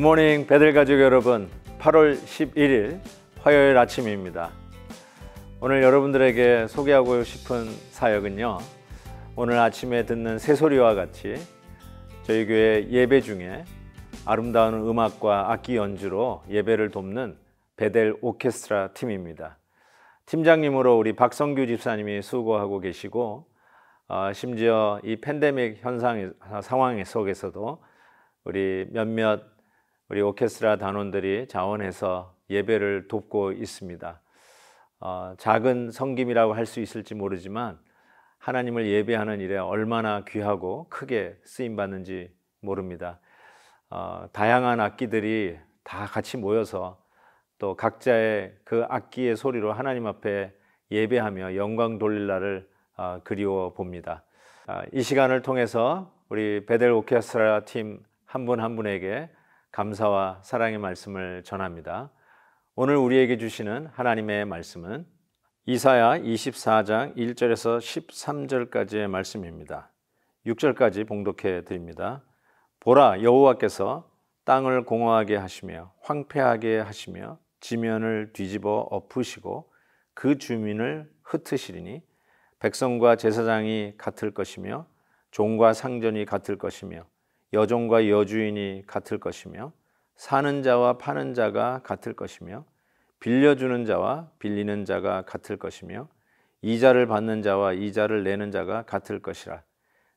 굿모닝 베델 가족 여러분 8월 11일 화요일 아침입니다 오늘 여러분들에게 소개하고 싶은 사역은요 오늘 아침에 듣는 새소리와 같이 저희 교회 예배 중에 아름다운 음악과 악기 연주로 예배를 돕는 베델 오케스트라 팀입니다 팀장님으로 우리 박성규 집사님이 수고하고 계시고 어, 심지어 이 팬데믹 현상 상황 속에서도 우리 몇몇 우리 오케스트라 단원들이 자원해서 예배를 돕고 있습니다. 어, 작은 성김이라고 할 수 있을지 모르지만 하나님을 예배하는 일에 얼마나 귀하고 크게 쓰임 받는지 모릅니다. 어, 다양한 악기들이 다 같이 모여서 또 각자의 그 악기의 소리로 하나님 앞에 예배하며 영광 돌릴 날을 어, 그리워 봅니다. 아, 이 시간을 통해서 우리 베델 오케스트라 팀 한 분한 한 분에게 감사와 사랑의 말씀을 전합니다. 오늘 우리에게 주시는 하나님의 말씀은 이사야 24장 1절에서 13절까지의 말씀입니다. 6절까지 봉독해 드립니다. 보라 여호와께서 땅을 공허하게 하시며 황폐하게 하시며 지면을 뒤집어 엎으시고 그 주민을 흩으시리니 백성과 제사장이 같을 것이며 종과 상전이 같을 것이며 여종과 여주인이 같을 것이며 사는 자와 파는 자가 같을 것이며 빌려주는 자와 빌리는 자가 같을 것이며 이자를 받는 자와 이자를 내는 자가 같을 것이라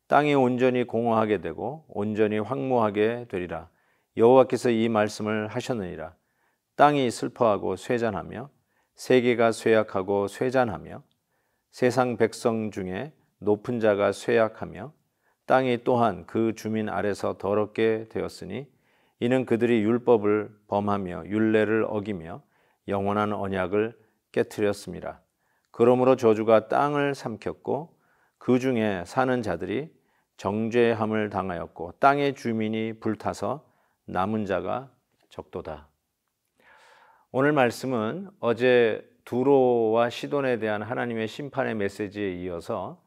땅이 온전히 공허하게 되고 온전히 황무하게 되리라 여호와께서 이 말씀을 하셨느니라 땅이 슬퍼하고 쇠잔하며 세계가 쇠약하고 쇠잔하며 세상 백성 중에 높은 자가 쇠약하며 땅이 또한 그 주민 아래서 더럽게 되었으니 이는 그들이 율법을 범하며 율례를 어기며 영원한 언약을 깨뜨렸습니다. 그러므로 저주가 땅을 삼켰고 그 중에 사는 자들이 정죄함을 당하였고 땅의 주민이 불타서 남은 자가 적도다. 오늘 말씀은 어제 두로와 시돈에 대한 하나님의 심판의 메시지에 이어서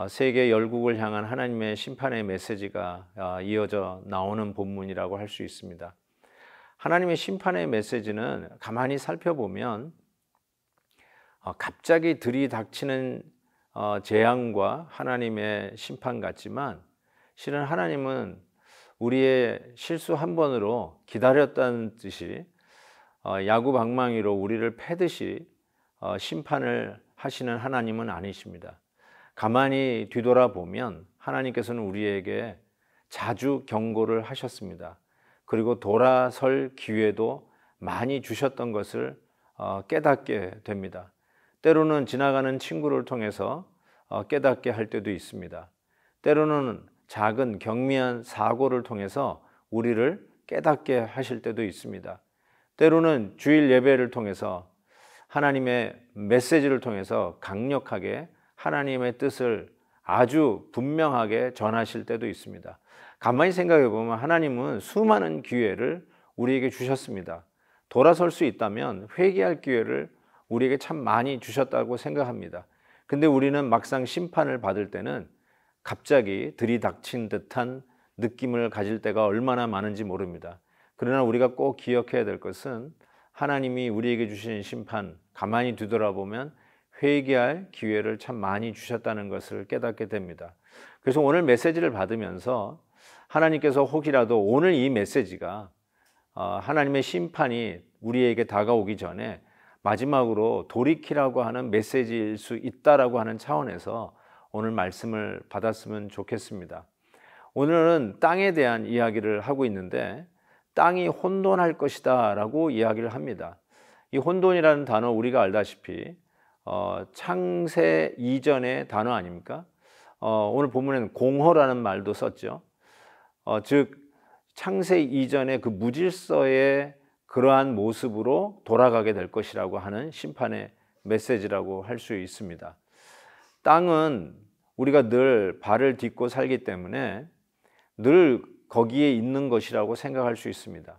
어, 세계 열국을 향한 하나님의 심판의 메시지가 어, 이어져 나오는 본문이라고 할 수 있습니다. 하나님의 심판의 메시지는 가만히 살펴보면 어, 갑자기 들이닥치는 재앙과 하나님의 심판 같지만 실은 하나님은 우리의 실수 한 번으로 기다렸다는 뜻이 야구 방망이로 우리를 패듯이 심판을 하시는 하나님은 아니십니다. 가만히 뒤돌아보면 하나님께서는 우리에게 자주 경고를 하셨습니다. 그리고 돌아설 기회도 많이 주셨던 것을 어, 깨닫게 됩니다. 때로는 지나가는 친구를 통해서 어, 깨닫게 할 때도 있습니다. 때로는 작은 경미한 사고를 통해서 우리를 깨닫게 하실 때도 있습니다. 때로는 주일 예배를 통해서 하나님의 메시지를 통해서 강력하게 하나님의 뜻을 아주 분명하게 전하실 때도 있습니다. 가만히 생각해 보면 하나님은 수많은 기회를 우리에게 주셨습니다. 돌아설 수 있다면 회개할 기회를 우리에게 참 많이 주셨다고 생각합니다. 근데 우리는 막상 심판을 받을 때는 갑자기 들이닥친 듯한 느낌을 가질 때가 얼마나 많은지 모릅니다. 그러나 우리가 꼭 기억해야 될 것은 하나님이 우리에게 주신 심판 가만히 뒤돌아보면 회개할 기회를 참 많이 주셨다는 것을 깨닫게 됩니다. 그래서 오늘 메시지를 받으면서 하나님께서 혹이라도 오늘 이 메시지가 어, 하나님의 심판이 우리에게 다가오기 전에 마지막으로 돌이키라고 하는 메시지일 수 있다라고 하는 차원에서 오늘 말씀을 받았으면 좋겠습니다. 오늘은 땅에 대한 이야기를 하고 있는데 땅이 혼돈할 것이다라고 이야기를 합니다. 이 혼돈이라는 단어 우리가 알다시피 어, 창세 이전의 단어 아닙니까? 어, 오늘 본문에는 공허라는 말도 썼죠. 어, 즉 창세 이전의 그 무질서의 그러한 모습으로 돌아가게 될 것이라고 하는 심판의 메시지라고 할 수 있습니다. 땅은 우리가 늘 발을 딛고 살기 때문에 늘 거기에 있는 것이라고 생각할 수 있습니다.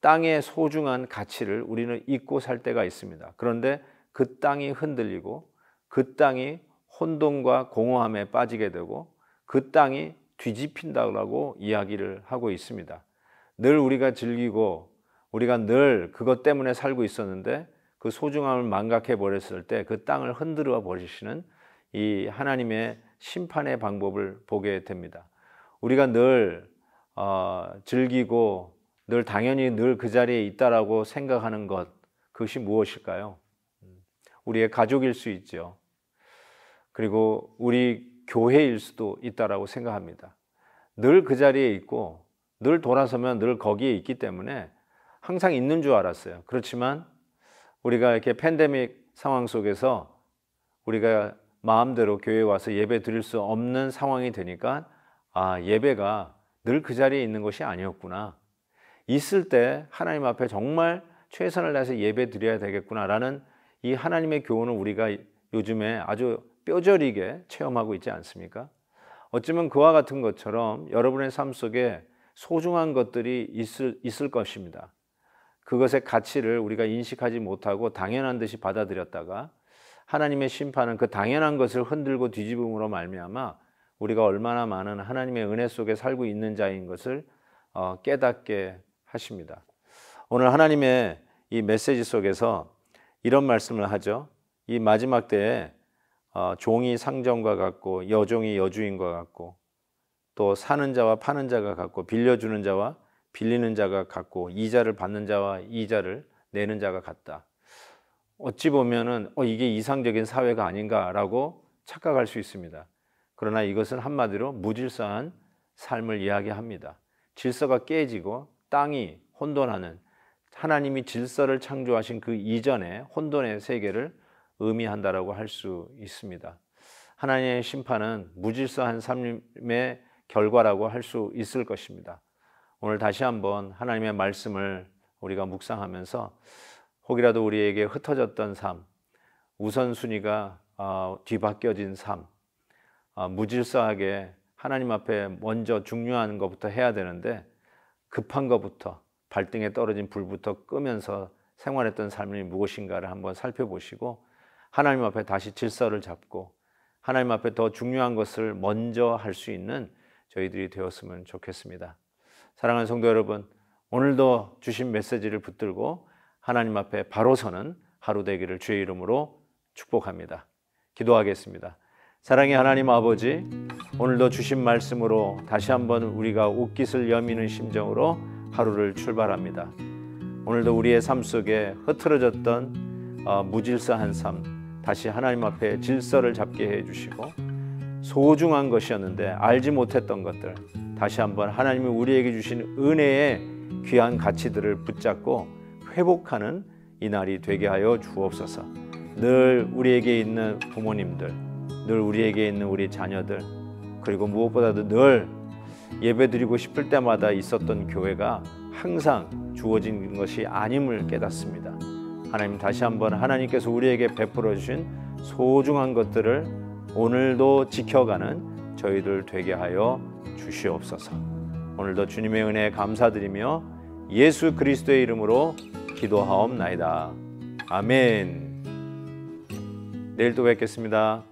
땅의 소중한 가치를 우리는 잊고 살 때가 있습니다. 그런데 그 땅이 흔들리고 그 땅이 혼돈과 공허함에 빠지게 되고 그 땅이 뒤집힌다고 이야기를 하고 있습니다. 늘 우리가 즐기고 우리가 늘 그것 때문에 살고 있었는데 그 소중함을 망각해 버렸을 때 그 땅을 흔들어 버리시는 이 하나님의 심판의 방법을 보게 됩니다. 우리가 늘 어, 즐기고 늘 당연히 늘 그 자리에 있다라고 생각하는 것 그것이 무엇일까요? 우리의 가족일 수 있죠. 그리고 우리 교회일 수도 있다라고 생각합니다. 늘 그 자리에 있고 늘 돌아서면 늘 거기에 있기 때문에 항상 있는 줄 알았어요. 그렇지만 우리가 이렇게 팬데믹 상황 속에서 우리가 마음대로 교회에 와서 예배 드릴 수 없는 상황이 되니까 아, 예배가 늘 그 자리에 있는 것이 아니었구나. 있을 때 하나님 앞에 정말 최선을 다해서 예배 드려야 되겠구나라는 이 하나님의 교훈을 우리가 요즘에 아주 뼈저리게 체험하고 있지 않습니까? 어쩌면 그와 같은 것처럼 여러분의 삶 속에 소중한 것들이 있을, 있을 것입니다. 그것의 가치를 우리가 인식하지 못하고 당연한 듯이 받아들였다가 하나님의 심판은 그 당연한 것을 흔들고 뒤집음으로 말미암아 우리가 얼마나 많은 하나님의 은혜 속에 살고 있는 자인 것을 어, 깨닫게 하십니다. 오늘 하나님의 이 메시지 속에서 이런 말씀을 하죠. 이 마지막 때에 어, 종이 상점과 같고 여종이 여주인과 같고 또 사는 자와 파는 자가 같고 빌려주는 자와 빌리는 자가 같고 이자를 받는 자와 이자를 내는 자가 같다. 어찌 보면은 어, 이게 이상적인 사회가 아닌가라고 착각할 수 있습니다. 그러나 이것은 한마디로 무질서한 삶을 이야기합니다. 질서가 깨지고 땅이 혼돈하는 하나님이 질서를 창조하신 그 이전에 혼돈의 세계를 의미한다라고 할 수 있습니다. 하나님의 심판은 무질서한 삶의 결과라고 할 수 있을 것입니다. 오늘 다시 한번 하나님의 말씀을 우리가 묵상하면서 혹이라도 우리에게 흩어졌던 삶, 우선순위가 아, 뒤바뀌어진 삶, 아, 무질서하게 하나님 앞에 먼저 중요한 것부터 해야 되는데 급한 것부터 발등에 떨어진 불부터 끄면서 생활했던 삶이 무엇인가를 한번 살펴보시고 하나님 앞에 다시 질서를 잡고 하나님 앞에 더 중요한 것을 먼저 할 수 있는 저희들이 되었으면 좋겠습니다. 사랑하는 성도 여러분, 오늘도 주신 메시지를 붙들고 하나님 앞에 바로 서는 하루 되기를 주의 이름으로 축복합니다. 기도하겠습니다. 사랑의 하나님 아버지, 오늘도 주신 말씀으로 다시 한번 우리가 옷깃을 여미는 심정으로 하루를 출발합니다. 오늘도 우리의 삶 속에 흐트러졌던 어, 무질서한 삶 다시 하나님 앞에 질서를 잡게 해주시고 소중한 것이었는데 알지 못했던 것들 다시 한번 하나님이 우리에게 주신 은혜의 귀한 가치들을 붙잡고 회복하는 이날이 되게 하여 주옵소서. 늘 우리에게 있는 부모님들, 늘 우리에게 있는 우리 자녀들, 그리고 무엇보다도 늘 예배드리고 싶을 때마다 있었던 교회가 항상 주어진 것이 아님을 깨닫습니다. 하나님 다시 한번 하나님께서 우리에게 베풀어 주신 소중한 것들을 오늘도 지켜가는 저희들 되게 하여 주시옵소서. 오늘도 주님의 은혜에 감사드리며 예수 그리스도의 이름으로 기도하옵나이다. 아멘. 내일 또 뵙겠습니다.